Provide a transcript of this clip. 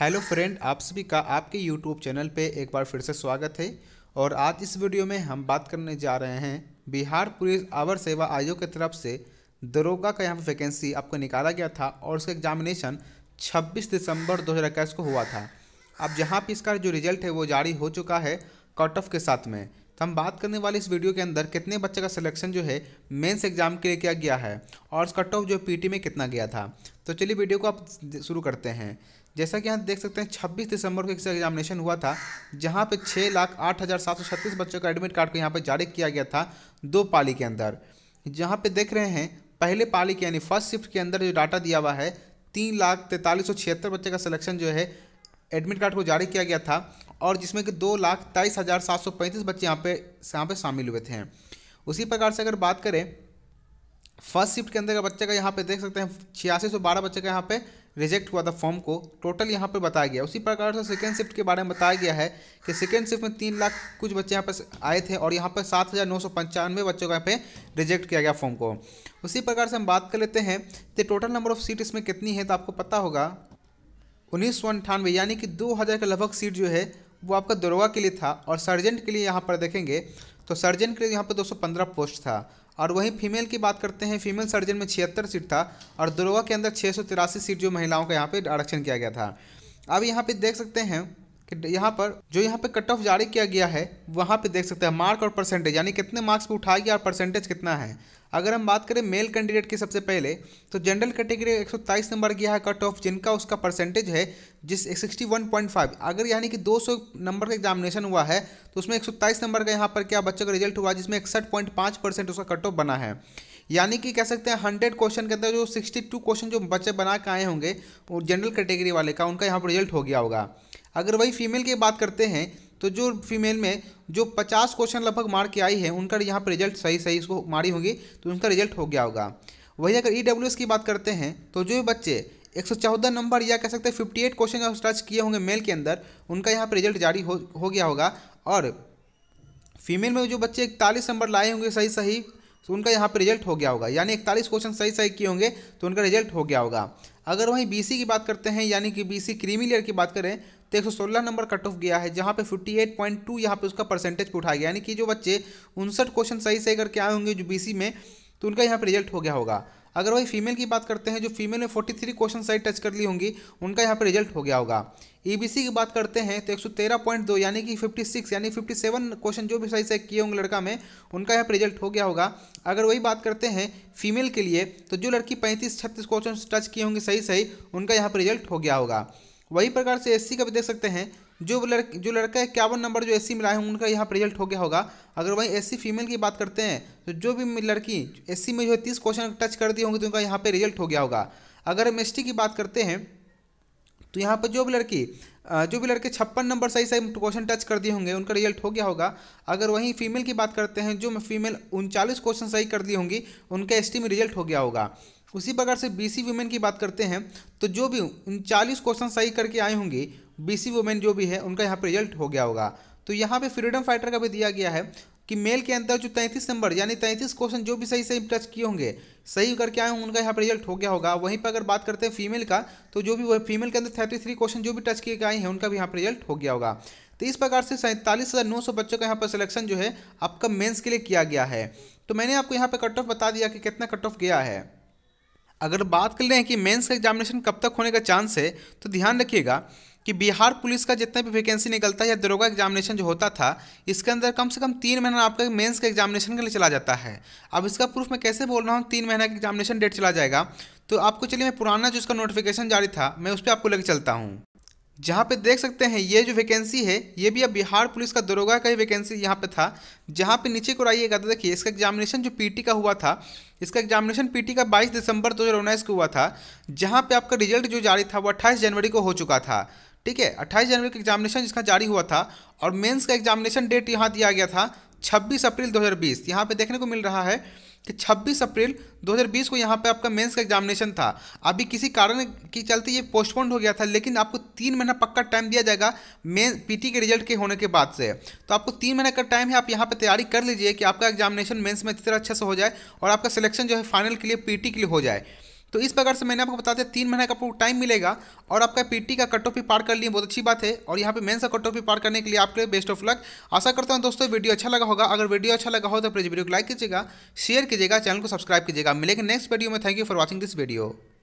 hello friend आप सभी का आपके यूट्यूब चैनल पे एक बार फिर से स्वागत है और आज इस वीडियो में हम बात करने जा रहे हैं बिहार पुलिस आवर सेवा आयोग की तरफ से दरोगा का यहाँ पर वैकेंसी आपको निकाला गया था और उसका एग्जामिनेशन 26 दिसंबर 2021 को हुआ था अब जहाँ पर इसका जो रिजल्ट है वो जारी हो चुका है कट ऑफ के साथ में तो हम बात करने वाले इस वीडियो के अंदर कितने बच्चे का सिलेक्शन जो है मेंस एग्जाम के लिए किया गया है और कट ऑफ जो पीटी में कितना गया था तो चलिए वीडियो को आप शुरू करते हैं जैसा कि आप देख सकते हैं 26 दिसंबर को एक एग्जामिनेशन हुआ था जहां पे छः लाख आठ हज़ार सात सौ छत्तीस बच्चों का एडमिट कार्ड को यहाँ पर जारी किया गया था दो पाली के अंदर जहाँ पे देख रहे हैं पहले पाली के यानी फर्स्ट शिफ्ट के अंदर जो डाटा दिया हुआ है तीन लाख तैंतालीस सौ छिहत्तर बच्चे का सिलेक्शन जो है एडमिट कार्ड को जारी किया गया था और जिसमें कि दो लाख तेईस हज़ार सात सौ पैंतीस बच्चे यहाँ पे यहाँ पे शामिल हुए थे उसी प्रकार से अगर बात करें फर्स्ट शिफ्ट के अंदर का बच्चे का यहाँ पे देख सकते हैं छियासी सौ बारह बच्चे का यहाँ पे रिजेक्ट हुआ था फॉर्म को टोटल यहाँ पे बताया गया उसी प्रकार से सेकेंड शिफ्ट के बारे में बताया गया है कि सेकेंड शिफ्ट में तीन लाख कुछ बच्चे यहाँ पे आए थे और यहाँ पर सात हज़ार नौ सौ पंचानवे बच्चों का यहाँ पे रिजेक्ट किया गया फॉर्म को उसी प्रकार से हम बात कर लेते हैं तो टोटल नंबर ऑफ़ सीट इसमें कितनी है तो आपको पता होगा उन्नीस सौ अंठानवे यानी कि दो हज़ार के लगभग सीट जो है वो आपका दरोगा के लिए था और सर्जेंट के लिए यहाँ पर देखेंगे तो सर्जन के लिए यहाँ पर 215 पोस्ट था और वहीं फीमेल की बात करते हैं फीमेल सर्जन में छिहत्तर सीट था और दरोगा के अंदर छः सीट जो महिलाओं का यहाँ पर आरक्षण किया गया था अब यहाँ पर देख सकते हैं कि यहाँ पर जो यहाँ पे कट ऑफ जारी किया गया है वहाँ पे देख सकते हैं मार्क और परसेंटेज यानी कितने मार्क्स पे उठाया गया और परसेंटेज कितना है अगर हम बात करें मेल कैंडिडेट की सबसे पहले तो जनरल कैटेगरी 123 नंबर गया है कट ऑफ जिनका उसका परसेंटेज है जिस 61.5 अगर यानी कि 200 नंबर का एग्जामिनेशन हुआ है तो उसमें 127 नंबर का यहाँ पर क्या बच्चों का रिजल्ट हुआ जिसमें इकसठ परसेंट उसका कट ऑफ बना है यानी कि कह सकते हैं हंड्रेड क्वेश्चन के अंदर जो सिक्सटी टू क्वेश्चन जो बच्चे बना के आए होंगे वो जनरल कैटेगरी वाले का उनका यहाँ पर रिजल्ट हो गया होगा अगर वही फीमेल की बात करते हैं तो जो फीमेल में जो पचास क्वेश्चन लगभग मार के आई है उनका यहाँ पर रिजल्ट सही सही इसको मारी होंगी तो उनका रिजल्ट हो गया होगा वही अगर ई e की बात करते हैं तो जो बच्चे एक नंबर या कह सकते हैं फिफ्टी एट क्वेश्चन टच किए होंगे मेल के अंदर उनका यहाँ पर रिजल्ट जारी हो हो गया होगा और फीमेल में जो बच्चे इकतालीस नंबर लाए होंगे सही सही तो उनका यहाँ पर रिजल्ट हो गया होगा यानी इकतालीस क्वेश्चन सही सही किए होंगे तो उनका रिजल्ट हो गया होगा अगर वहीं बीसी की बात करते हैं यानी कि बीसी क्रीमी लेयर की बात करें तो एक नंबर कट ऑफ गया है जहाँ पे 58.2 यहाँ पे उसका परसेंटेज पे उठाया गया यानी कि जो बच्चे उनसठ क्वेश्चन सही सही करके आए होंगे जो बी में तो उनका यहाँ पे रिजल्ट हो गया होगा अगर वही फीमेल की बात करते हैं जो फीमेल फोर्टी 43 क्वेश्चन सही टच कर ली होंगी उनका यहाँ पर रिजल्ट हो गया होगा ईबीसी e की बात करते हैं तो दो यानी कि 56 यानी 57 क्वेश्चन जो भी सही सही किए होंगे लड़का में उनका यहाँ पर रिजल्ट हो गया होगा अगर वही बात करते हैं फीमेल के लिए तो जो लड़की पैंतीस छत्तीस क्वेश्चन टच किए होंगे सही सही उनका यहाँ पर रिजल्ट हो गया होगा वही प्रकार से एससी का भी देख सकते हैं जो लड़के जो लड़का इक्यावन नंबर जो एससी मिला है उनका यहाँ पर रिजल्ट हो गया होगा अगर वहीं एससी फीमेल की बात करते हैं तो जो भी लड़की एससी में जो है तीस क्वेश्चन टच कर दिए होंगे तो उनका यहाँ पर रिजल्ट हो गया होगा अगर एम की बात करते हैं तो यहाँ पर जो भी लड़की जो भी लड़के छप्पन नंबर सही सही क्वेश्चन टच कर दिए होंगे उनका रिजल्ट हो गया होगा अगर वहीं फीमेल की बात करते हैं जो फीमेल उनचालीस क्वेश्चन सही कर दिए होंगी उनका एस में रिजल्ट हो गया होगा उसी प्रकार से बीसी वुमेन की बात करते हैं तो जो भी उन चालीस क्वेश्चन सही करके आए होंगे बीसी वुमेन जो भी है उनका यहाँ पर रिजल्ट हो गया होगा तो यहाँ पे फ्रीडम फाइटर का भी दिया गया है कि मेल के अंदर जो तैंतीस नंबर यानी तैंतीस क्वेश्चन जो भी सही सही टच किए होंगे सही करके आए होंगे उनका यहाँ पर रिजल्ट हो गया होगा वहीं पर अगर बात करते हैं फीमेल का तो जो भी फीमेल के अंदर थर्टी थ्री क्वेश्चन जो भी टच किए गए हैं उनका भी यहाँ पर रिजल्ट हो गया होगा तो इस प्रकार से सैंतालीस हज़ार नौ सौ बच्चों का यहाँ पर सिलेक्शन जो है आपका मेंस के लिए किया गया है तो मैंने आपको यहाँ पर कट ऑफ बता दिया कि कितना कट ऑफ गया है अगर बात कर लें कि मेंस का एग्जामिनेशन कब तक होने का चांस है तो ध्यान रखिएगा कि बिहार पुलिस का जितना भी वैकेंसी निकलता है या दरोगा एग्जामिनेशन जो होता था इसके अंदर कम से कम तीन महीना आपका मेंस का एग्जामिनेशन के लिए चला जाता है अब इसका प्रूफ मैं कैसे बोल रहा हूँ तीन महीना का एग्जामिनेशन डेट चला जाएगा तो आपको चलिए मैं पुराना जो इसका नोटिफिकेशन जारी था मैं उस पर आपको लेकर चलता हूँ जहाँ पे देख सकते हैं ये जो वैकेंसी है ये भी अब बिहार पुलिस का दरोगा का ही वैकेंसी यहाँ पे था जहाँ पे नीचे को आइएगा तो देखिए इसका एग्जामिनेशन जो पीटी का हुआ था इसका एग्जामिनेशन पीटी का 22 दिसंबर दो हज़ार को हुआ था जहाँ पे आपका रिजल्ट जो जारी था वो अट्ठाईस जनवरी को हो चुका था ठीक है अट्ठाईस जनवरी का एग्जामिनेशन जिसका जारी हुआ था और मेन्स का एग्जामिनेशन डेट यहाँ दिया गया था छब्बीस अप्रैल दो हज़ार पे देखने को मिल रहा है कि 26 अप्रैल 2020 को यहाँ पे आपका मेंस का एग्जामिनेशन था अभी किसी कारण के चलते ये पोस्टपोन्ड हो गया था लेकिन आपको तीन महीना पक्का टाइम दिया जाएगा मेन पीटी के रिजल्ट के होने के बाद से तो आपको तीन महीने का टाइम है आप यहाँ पे तैयारी कर लीजिए कि आपका एग्जामिनेशन मेन्स में अच्छी तरह अच्छे से हो जाए और आपका सिलेक्शन जो है फाइनल के लिए पी के लिए हो जाए तो इस प्रकार से मैंने आपको बता दिया तीन महीने का आपको टाइम मिलेगा और आपका पीटी का कट ऑफ भी पार कर लिए बहुत अच्छी बात है और यहाँ पे मेन सा कट ऑफ भी पार करने के लिए आपके लिए बेस्ट ऑफ लक आशा करता हूँ दोस्तों वीडियो अच्छा लगा होगा अगर वीडियो अच्छा लगा हो तो प्लीज़ वीडियो को लाइक कीजिएगा शेयर कीजिएगा चैनल को सब्सक्राइब कीजिएगा मिलेगा नेक्स्ट वीडियो में thank you for watching this video